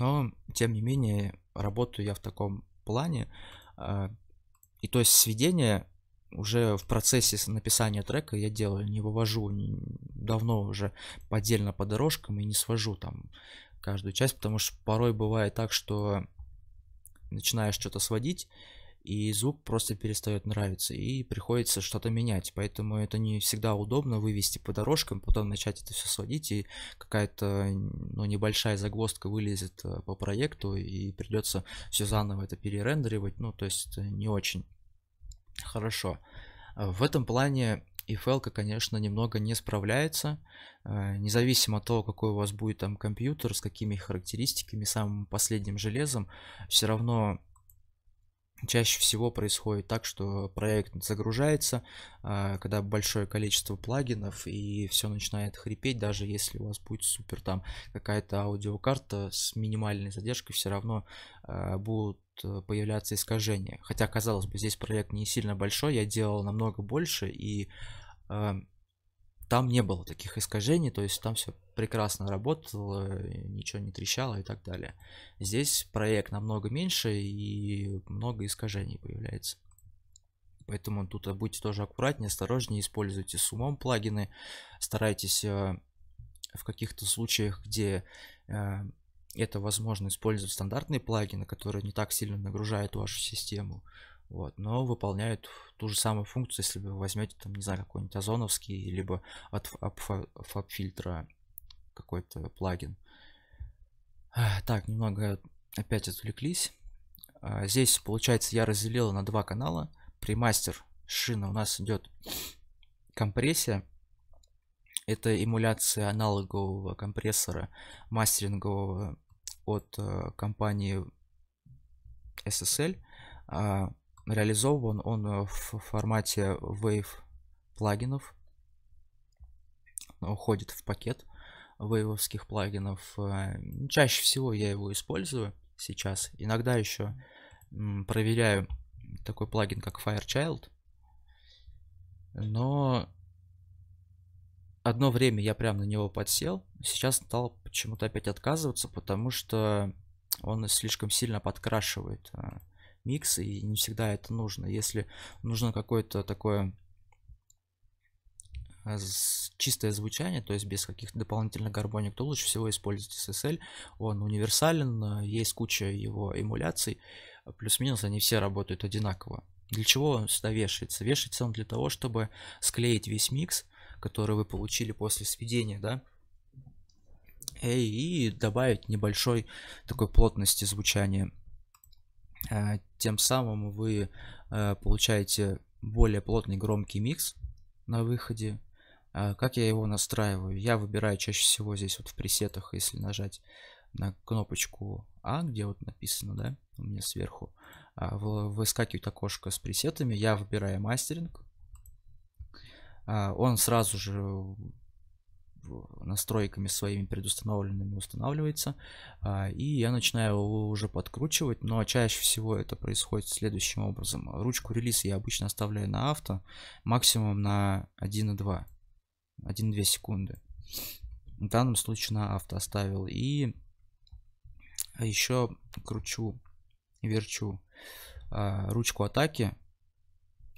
Speaker 1: Но, тем не менее, работаю я в таком плане. Э, и то есть сведение уже в процессе написания трека я делаю, не вывожу давно уже поддельно по дорожкам и не свожу там каждую часть, потому что порой бывает так, что начинаешь что-то сводить, и звук просто перестает нравиться, и приходится что-то менять. Поэтому это не всегда удобно вывести по дорожкам, потом начать это все сводить, и какая-то ну, небольшая загвоздка вылезет э, по проекту, и придется все заново это перерендеривать. Ну, то есть это не очень Хорошо. Э, в этом плане EFL, конечно, немного не справляется. Э, независимо от того, какой у вас будет там компьютер, с какими характеристиками, самым последним железом, все равно Чаще всего происходит так, что проект загружается, а, когда большое количество плагинов и все начинает хрипеть, даже если у вас будет супер там какая-то аудиокарта с минимальной задержкой, все равно а, будут э, появляться искажения. Хотя, казалось бы, здесь проект не сильно большой, я делал намного больше, и а, там не было таких искажений, то есть там все прекрасно работало, ничего не трещало и так далее. Здесь проект намного меньше и много искажений появляется. Поэтому тут э, будьте тоже аккуратнее, осторожнее, используйте с умом плагины, старайтесь э, в каких-то случаях, где э, это возможно, использовать стандартные плагины, которые не так сильно нагружают вашу систему. Вот, но выполняют ту же самую функцию, если вы возьмете, там, не знаю, какой-нибудь озоновский, либо от фаб-фильтра какой-то плагин. Так, немного опять отвлеклись. А, здесь, получается, я разделил на два канала. При мастер шина у нас идет компрессия. Это эмуляция аналогового компрессора мастерингового от э, компании SSL реализован он э, в формате Wave плагинов, уходит в пакет вейвовских плагинов. Э, чаще всего я его использую сейчас. Иногда еще проверяю такой плагин, как Firechild. Но одно время я прям на него подсел. Сейчас стал почему-то опять отказываться, потому что он слишком сильно подкрашивает э микс, и не всегда это нужно. Если нужно какое-то такое а, чистое звучание, то есть без каких-то дополнительных гармоник, то лучше всего использовать SSL. Он универсален, а, есть куча его эмуляций, а плюс-минус они все работают одинаково. Для чего он сюда вешается? Вешается он для того, чтобы склеить весь микс, который вы получили после сведения, да, э, и добавить небольшой такой плотности звучания. Э, тем самым вы э, получаете более плотный громкий микс на выходе. Э, как я его настраиваю? Я выбираю чаще всего здесь вот в пресетах, если нажать на кнопочку А, где вот написано, да, у меня сверху, а, выскакивает окошко с пресетами, я выбираю мастеринг, а, он сразу же настройками своими предустановленными устанавливается. А, и я начинаю его уже подкручивать, но чаще всего это происходит следующим образом. Ручку релиза я обычно оставляю на авто, максимум на 1,2, 1-2 секунды. В данном случае на авто оставил. И а еще кручу, верчу а, ручку атаки,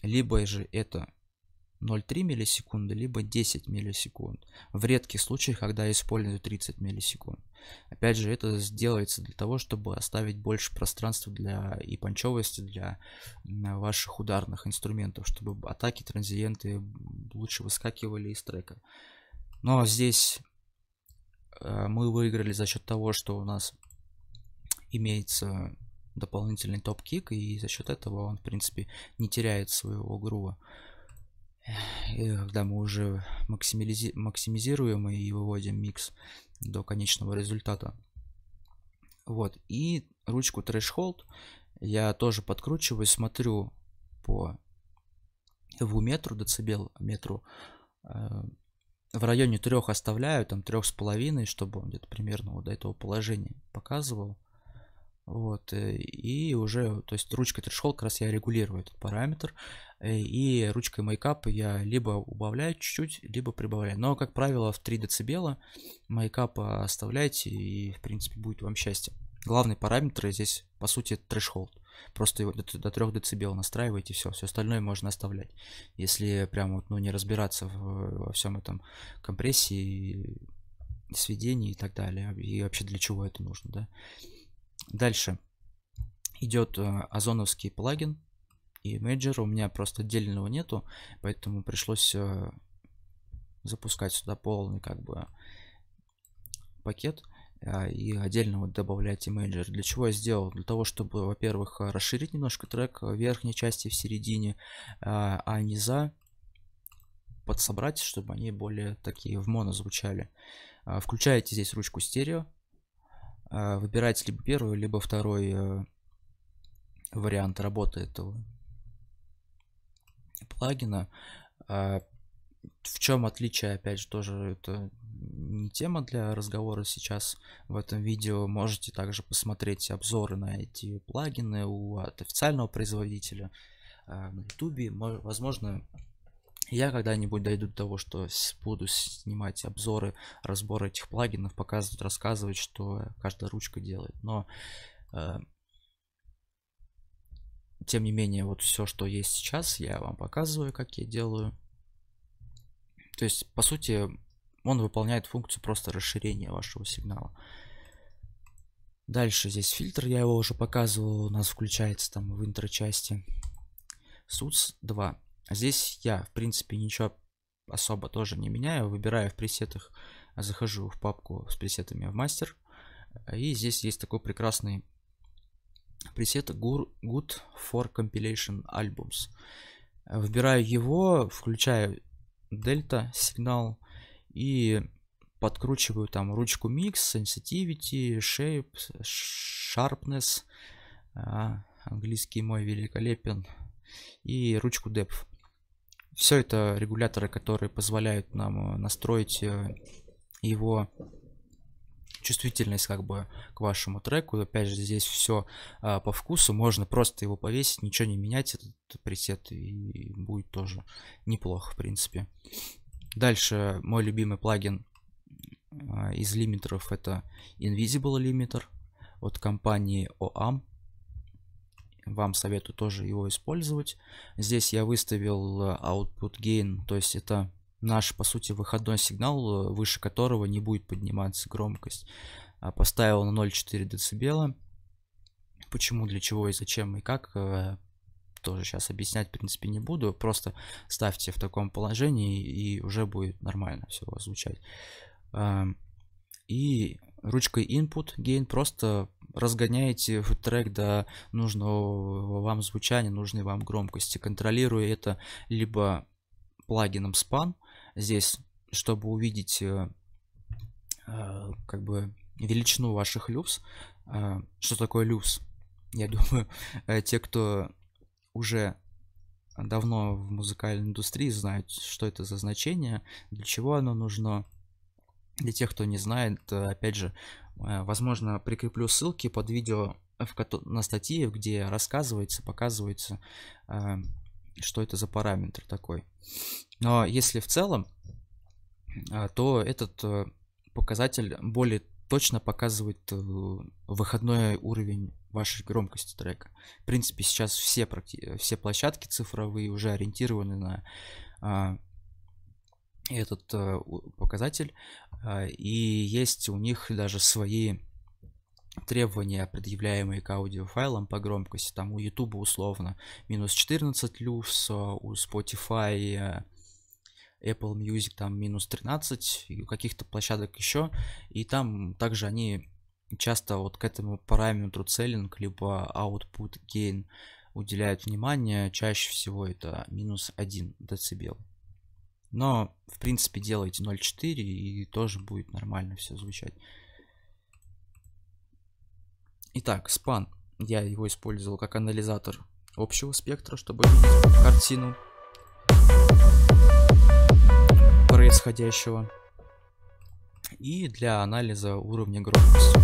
Speaker 1: либо же это 0,3 миллисекунды, либо 10 миллисекунд. В редких случаях, когда используют 30 миллисекунд. Опять же, это сделается для того, чтобы оставить больше пространства для и панчевости для ваших ударных инструментов, чтобы атаки, транзиенты лучше выскакивали из трека. Но здесь э, мы выиграли за счет того, что у нас имеется дополнительный топ-кик, и за счет этого он, в принципе, не теряет своего грува. И когда мы уже максимизи, максимизируем и выводим микс до конечного результата. Вот, и ручку threshold я тоже подкручиваю, смотрю по в метру, децибел метру, э, в районе трех оставляю, там трех с половиной, чтобы он где-то примерно вот до этого положения показывал. Вот, э, и уже, то есть ручка трешхол как раз я регулирую этот параметр. Э, и ручкой мейкап я либо убавляю чуть-чуть, либо прибавляю. Но, как правило, в 3 дБ мейкап а, оставляйте, и, в принципе, будет вам счастье. Главный параметр здесь, по сути, трэшхолд. Просто его до 3 дБ настраиваете, все, все остальное можно оставлять. Если прям вот, ну, не разбираться в, во всем этом компрессии, сведении и так далее, и вообще для чего это нужно, да. Дальше идет э, озоновский плагин, и мейджора у меня просто отдельного нету, поэтому пришлось э, запускать сюда полный как бы пакет а, и отдельно вот добавлять имейджер. Для чего я сделал? Для того, чтобы, во-первых, расширить немножко трек в верхней части, в середине, а, а низа подсобрать, чтобы они более такие в моно звучали. А, включаете здесь ручку стерео, выбираете либо первый, либо второй э, вариант работы этого плагина. А, в чем отличие, опять же, тоже это не тема для разговора сейчас в этом видео. Можете также посмотреть обзоры на эти плагины у, от официального производителя а, на YouTube. Возможно, я когда-нибудь дойду до того, что буду снимать обзоры, разборы этих плагинов, показывать, рассказывать, что каждая ручка делает. Но а, тем не менее, вот все, что есть сейчас, я вам показываю, как я делаю. То есть, по сути, он выполняет функцию просто расширения вашего сигнала. Дальше здесь фильтр, я его уже показывал, у нас включается там в интро-части. SUS 2. А здесь я, в принципе, ничего особо тоже не меняю. Выбираю в пресетах, захожу в папку с пресетами в мастер. И здесь есть такой прекрасный пресет Good for Compilation Albums. Выбираю его, включаю дельта сигнал и подкручиваю там ручку Mix, Sensitivity, Shape, Sharpness, а, английский мой великолепен, и ручку Depth. Все это регуляторы, которые позволяют нам э, настроить э, его чувствительность как бы к вашему треку. Опять же, здесь все а, по вкусу, можно просто его повесить, ничего не менять, этот пресет, и будет тоже неплохо, в принципе. Дальше мой любимый плагин а, из лимитеров это Invisible Limiter от компании OAM вам советую тоже его использовать. Здесь я выставил а, output gain, то есть это наш, по сути, выходной сигнал, э, выше которого не будет подниматься громкость. А, поставил на 0,4 дБ. Почему, для чего и зачем и как, э, тоже сейчас объяснять, в принципе, не буду. Просто ставьте в таком положении, и уже будет нормально все звучать. А, и ручкой input gain просто разгоняете трек до нужного вам звучания, нужной вам громкости, контролируя это либо плагином span, здесь, чтобы увидеть э, э, как бы величину ваших люкс. Э, что такое люкс? Я <laughs> думаю, те, кто уже давно в музыкальной индустрии знают, что это за значение, для чего оно нужно. Для тех, кто не знает, опять же, возможно, прикреплю ссылки под видео в на статье, где рассказывается, показывается что это за параметр такой. Но если в целом, а, то этот э, показатель более точно показывает э, выходной уровень вашей громкости трека. В принципе, сейчас все, все площадки цифровые уже ориентированы на а, этот э, показатель, а, и есть у них даже свои требования, предъявляемые к аудиофайлам по громкости, там у YouTube условно минус 14 люкс, а у Spotify э, Apple Music там минус 13, и у каких-то площадок еще, и там также они часто вот к этому параметру целлинг, либо output gain уделяют внимание, чаще всего это минус 1 децибел. Но, в принципе, делайте 0.4 и тоже будет нормально все звучать. Итак, спан. Я его использовал как анализатор общего спектра, чтобы видеть картину происходящего. И для анализа уровня громкости.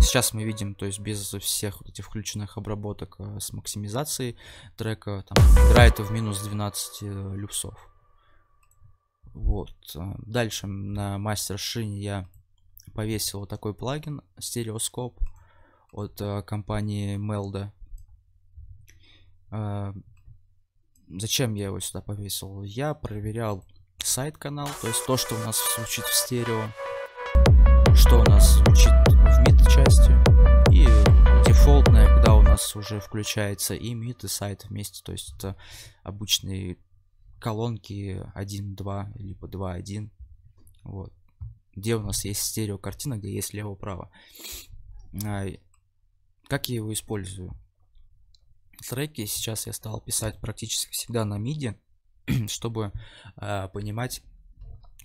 Speaker 1: Сейчас мы видим, то есть без всех вот этих включенных обработок э, с максимизацией трека, там, играет в минус 12 э, люксов. Вот. Э, дальше на мастер-шине я повесил вот такой плагин стереоскоп от э, компании Melda. Э, зачем я его сюда повесил? Я проверял сайт-канал, то есть то, что у нас звучит в стерео, что у нас звучит в мид-части, и дефолтная, когда у нас уже включается и мид, и сайт вместе, то есть это обычные колонки 1.2, либо 2.1, вот где у нас есть стереокартина, где есть лево-право. А, как я его использую? Треки сейчас я стал писать практически всегда на MIDI, <clears throat> чтобы а, понимать,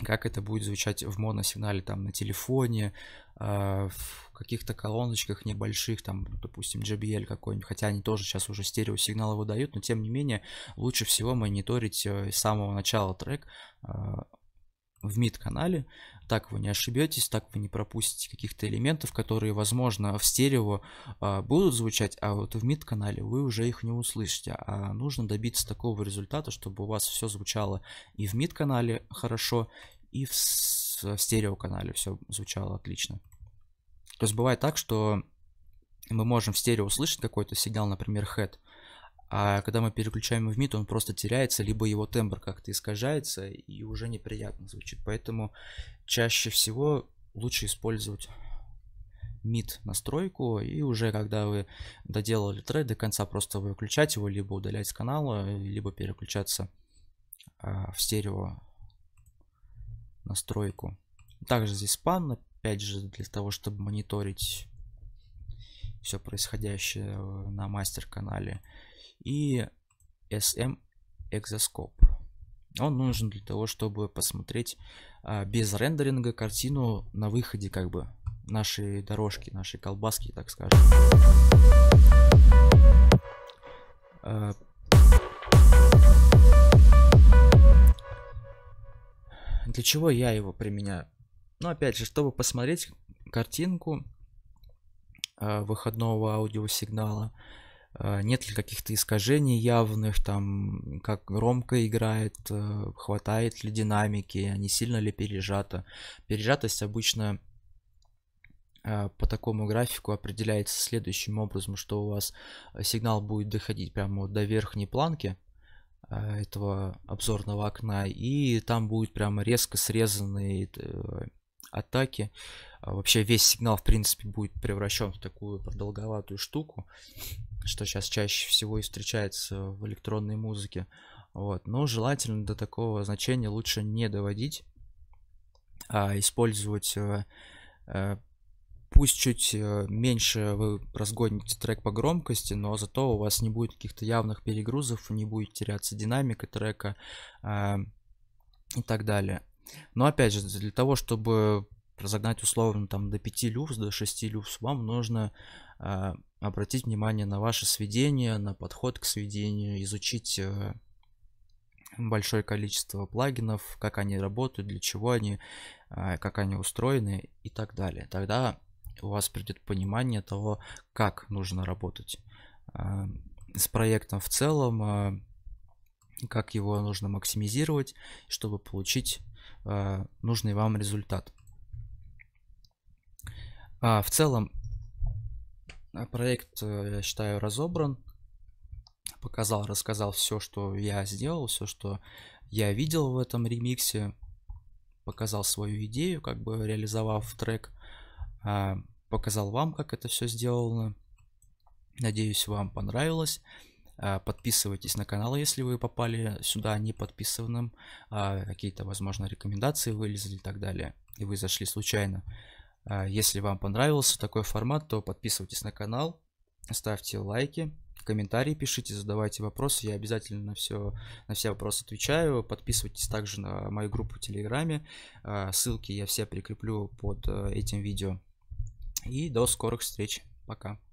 Speaker 1: как это будет звучать в моносигнале, там, на телефоне, э, в каких-то колоночках небольших, там, ну, допустим, JBL какой-нибудь, хотя они тоже сейчас уже стереосигналы выдают, но тем не менее, лучше всего мониторить э, с самого начала трек, э, в мид-канале. Так вы не ошибетесь, так вы не пропустите каких-то элементов, которые, возможно, в стерео э, будут звучать, а вот в мид-канале вы уже их не услышите. А нужно добиться такого результата, чтобы у вас все звучало и в мид-канале хорошо, и в, в стерео-канале все звучало отлично. То есть бывает так, что мы можем в стерео услышать какой-то сигнал, например, head, а когда мы переключаем в мид, он просто теряется, либо его тембр как-то искажается и уже неприятно звучит. Поэтому чаще всего лучше использовать мид настройку и уже когда вы доделали тред до конца просто выключать его либо удалять с канала либо переключаться э, в стерео настройку также здесь спан опять же для того чтобы мониторить все происходящее э, на мастер канале и SM экзоскоп. Он нужен для того, чтобы посмотреть а, без рендеринга картину на выходе как бы нашей дорожки, нашей колбаски, так скажем. А, для чего я его применяю? Ну, опять же, чтобы посмотреть картинку а, выходного аудиосигнала, Э, нет ли каких-то искажений явных, там, как громко играет, э, хватает ли динамики, а не сильно ли пережато. Пережатость обычно э, по такому графику определяется следующим образом, что у вас сигнал будет доходить прямо до верхней планки этого обзорного окна, и там будет прямо резко срезанный атаки. А, вообще весь сигнал, в принципе, будет превращен в такую продолговатую штуку, что сейчас чаще всего и встречается в электронной музыке. Вот. Но желательно до такого значения лучше не доводить, а использовать э, э, пусть чуть э, меньше вы разгоните трек по громкости, но зато у вас не будет каких-то явных перегрузов, не будет теряться динамика трека а, и так далее. Но опять же, для того, чтобы разогнать условно там до 5 люфс, до 6 люфс, вам нужно э, обратить внимание на ваше сведение, на подход к сведению, изучить э, большое количество плагинов, как они работают, для чего они, э, как они устроены и так далее. Тогда у вас придет понимание того, как нужно работать э, с проектом в целом, э, как его нужно максимизировать, чтобы получить а, нужный вам результат. А, в целом а, проект, э, я считаю, разобран. Показал, рассказал все, что я сделал, все, что я видел в этом ремиксе. Показал свою идею, как бы реализовав трек. Показал вам, как это все сделано. Надеюсь, вам понравилось. А, подписывайтесь на канал, если вы попали сюда не подписанным. А, какие-то, возможно, рекомендации вылезли и так далее. И вы зашли случайно. А, если вам понравился такой формат, то подписывайтесь на канал, ставьте лайки, комментарии пишите, задавайте вопросы. Я обязательно на все, на все вопросы отвечаю. Подписывайтесь также на мою группу в Телеграме. Ссылки я все прикреплю под э, этим видео. И до скорых встреч. Пока.